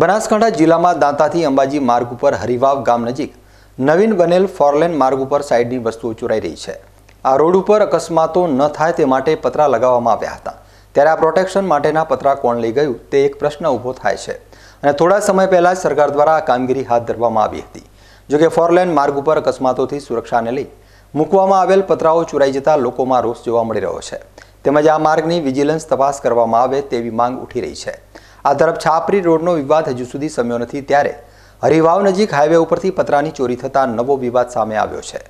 બનાસકાંઠા જિલ્લામાં દાંતાથી અંબાજી માર્ગ ઉપર હરિવાવ ગામ નજીક નવીન બનેલ ફોરલેન માર્ગ ઉપર સાઇડની વસ્તુઓ ચોરાઈ રહી છે આ રોડ ઉપર અકસ્માતો ન થાય તે માટે પતરા લગાવવામાં આવ્યા હતા ત્યારે આ પ્રોટેક્શન માટેના પતરા કોણ લઈ ગયું તે એક પ્રશ્ન ઊભો થાય છે અને થોડા સમય પહેલાં જ સરકાર દ્વારા આ કામગીરી હાથ ધરવામાં આવી હતી જોકે ફોરલેન માર્ગ ઉપર અકસ્માતોથી સુરક્ષાને લઈ મૂકવામાં આવેલ પતરાઓ ચોરાઈ જતા લોકોમાં રોષ જોવા મળી રહ્યો છે તેમજ આ માર્ગની વિજિલન્સ તપાસ કરવામાં આવે તેવી માંગ ઉઠી રહી છે આ તરફ છાપરી રોડનો વિવાદ હજુ સુધી સમ્યો નથી ત્યારે હરિવાવ નજીક હાઈવે ઉપરથી પતરાની ચોરી થતાં નવો વિવાદ સામે આવ્યો છે